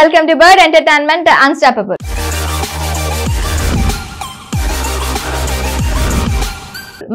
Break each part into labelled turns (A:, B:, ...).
A: welcome to bird entertainment unstoppable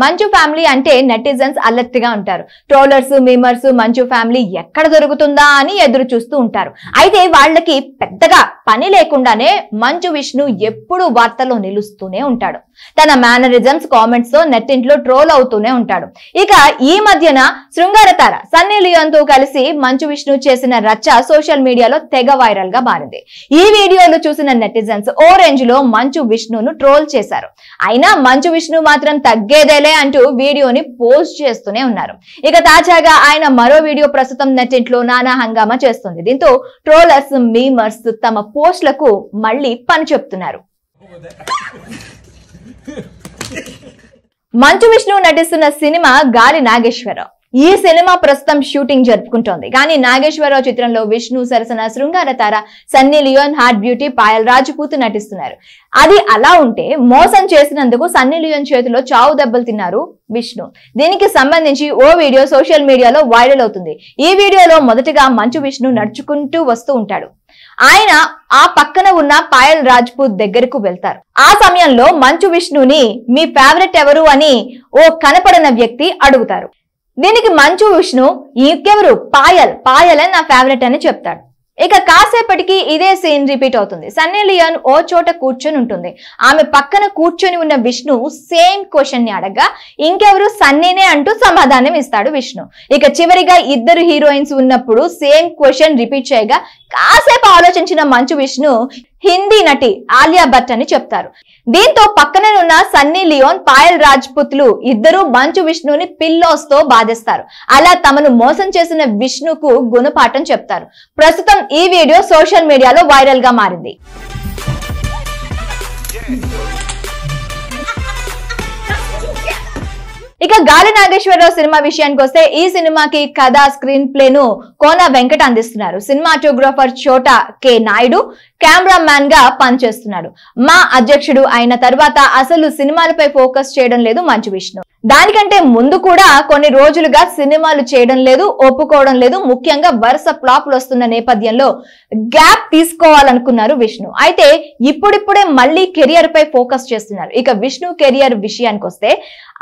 A: Manchu family అంటే netizens alert గా ఉంటారు ట్రోలర్స్ మీమర్స్ మంచు ఫ్యామిలీ ఎక్కడ దొరుకుతుందా అని ఎదురు చూస్తూ ఉంటారు అయితే వాళ్ళకి పెద్దగా పని లేకుండానే మంచు విష్ణు ఎప్పుడు వార్తల్లో నిలుస్తూనే ఉంటాడు తన మేనరిజమ్స్ కామెంట్స్ తో నెట్టింట్లో ట్రోల్ అవుతూనే ఉంటాడు ఇక ఈ మధ్యన శృంగారతార సన్నీ లియోన్ తో కలిసి మంచు విష్ణు చేసిన రచ్చ సోషల్ మీడియాలో తెగ వైరల్ గా మారింది ఈ వీడియోలు చూసిన నెటిజన్స్ ఓ రేంజ్ లో మంచు విష్ణును ట్రోల్ చేశారు అయినా మంచు విష్ణు మాత్రం తగ్గేదే టుడే అంటూ వీడియోని పోస్ట్ చేస్తూనే ఉన్నారు ఇక తాజాగా ఆయన మరో వీడియో ప్రస్తుతం నెట్టింట్లో నానా హంగామా చేస్తుంది దీంతో ట్రోలర్స్ మీమర్స్ తమ పోస్ట్లకు మళ్ళీ పని చెప్తున్నారు మంచు విష్ణు నటిస్తున్న సినిమా గాలి నాగేశ్వరరావు ఈ సినిమా ప్రస్తుతం షూటింగ్ జరుపుకుంటోంది కానీ నాగేశ్వరరావు చిత్రంలో విష్ణు సరసన శృంగార తార సన్నీ లియోన్ హార్ట్ బ్యూటీ పాయల్ రాజ్పూత్ నటిస్తున్నారు అది అలా ఉంటే మోసం చేసినందుకు సన్నీ లియోన్ చేతిలో చావు దెబ్బలు తిన్నారు విష్ణు దీనికి సంబంధించి ఓ వీడియో సోషల్ మీడియాలో వైరల్ అవుతుంది ఈ వీడియోలో మొదటగా మంచు విష్ణు నడుచుకుంటూ వస్తూ ఉంటాడు ఆయన ఆ పక్కన ఉన్న పాయల్ రాజ్పూత్ దగ్గరకు వెళ్తారు ఆ సమయంలో మంచు విష్ణుని మీ ఫేవరెట్ ఎవరు అని ఓ కనపడిన వ్యక్తి అడుగుతారు దీనికి మంచు విష్ణు ఇంకెవరు పాయల్ పాయల్ అని నా ఫేవరెట్ అని చెప్తాడు ఇక కాసేపటికి ఇదే సీన్ రిపీట్ అవుతుంది సన్నీ లియోన్ ఓ చోట కూర్చొని ఉంటుంది ఆమె పక్కన కూర్చొని ఉన్న విష్ణు సేమ్ క్వశ్చన్ ని అడగగా ఇంకెవరు సన్నీనే అంటూ సమాధానం ఇస్తాడు విష్ణు ఇక చివరిగా ఇద్దరు హీరోయిన్స్ ఉన్నప్పుడు సేమ్ క్వశ్చన్ రిపీట్ చేయగా కాసేపు ఆలోచించిన మంచు విష్ణు హిందీ నటి ఆలియా భట్ అని చెప్తారు దీంతో పక్కనే ఉన్న సన్నీ లియోన్ పాయల్ రాజ్ పుత్లు ఇద్దరు మంచు విష్ణుని పిల్లోస్ తో బాధిస్తారు అలా తమను మోసం చేసిన విష్ణుకు గుణపాఠం చెప్తారు ప్రస్తుతం ఈ వీడియో సోషల్ మీడియాలో వైరల్ గా మారింది ఇక గాలి నాగేశ్వరరావు సినిమా విషయానికి వస్తే ఈ సినిమాకి కథ స్క్రీన్ ప్లేను కోన వెంకట అందిస్తున్నారు సినిమాటోగ్రాఫర్ చోట కె నాయుడు మ్యాన్ గా పనిచేస్తున్నాడు మా అధ్యక్షుడు అయిన తర్వాత అసలు సినిమాలపై ఫోకస్ చేయడం లేదు మంచు విష్ణు దానికంటే ముందు కూడా కొన్ని రోజులుగా సినిమాలు చేయడం లేదు ఒప్పుకోవడం లేదు ముఖ్యంగా వరుస ఫ్లాప్లు వస్తున్న నేపథ్యంలో గ్యాప్ తీసుకోవాలనుకున్నారు విష్ణు అయితే ఇప్పుడిప్పుడే మళ్ళీ కెరియర్ పై ఫోకస్ చేస్తున్నారు ఇక విష్ణు కెరియర్ విషయానికి వస్తే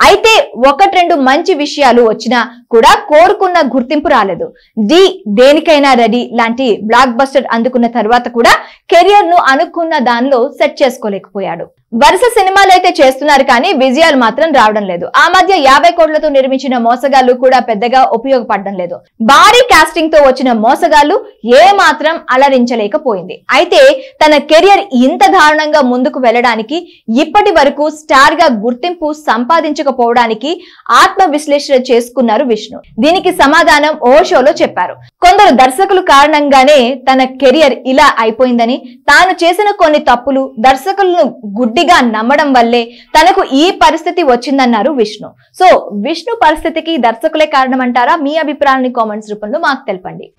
A: అయితే ఒకటి రెండు మంచి విషయాలు వచ్చినా కూడా కోరుకున్న గుర్తింపు రాలేదు ది దేనికైనా రెడీ లాంటి బ్లాక్ బస్టర్ అందుకున్న తర్వాత కూడా కెరియర్ ను అనుకున్న దానిలో సెట్ చేసుకోలేకపోయాడు వరుస సినిమాలు అయితే చేస్తున్నారు కానీ విజయాలు మాత్రం రావడం లేదు ఆ మధ్య యాభై కోట్లతో నిర్మించిన మోసగాళ్లు కూడా పెద్దగా ఉపయోగపడడం లేదు భారీ కాస్టింగ్ తో వచ్చిన మోసగాళ్లు ఏ మాత్రం అలరించలేకపోయింది అయితే తన కెరియర్ ఇంత దారుణంగా ముందుకు వెళ్లడానికి ఇప్పటి వరకు స్టార్ గా గుర్తింపు సంపాదించకపోవడానికి ఆత్మ విశ్లేషణ చేసుకున్నారు విష్ణు దీనికి సమాధానం ఓ షోలో చెప్పారు కొందరు దర్శకులు కారణంగానే తన కెరియర్ ఇలా అయిపోయిందని తాను చేసిన కొన్ని తప్పులు దర్శకులను గుడ్డిగా నమ్మడం వల్లే తనకు ఈ పరిస్థితి వచ్చిందన్నారు విష్ణు సో విష్ణు పరిస్థితికి దర్శకులే కారణమంటారా మీ అభిప్రాయాన్ని కామెంట్స్ రూపంలో మాకు తెలపండి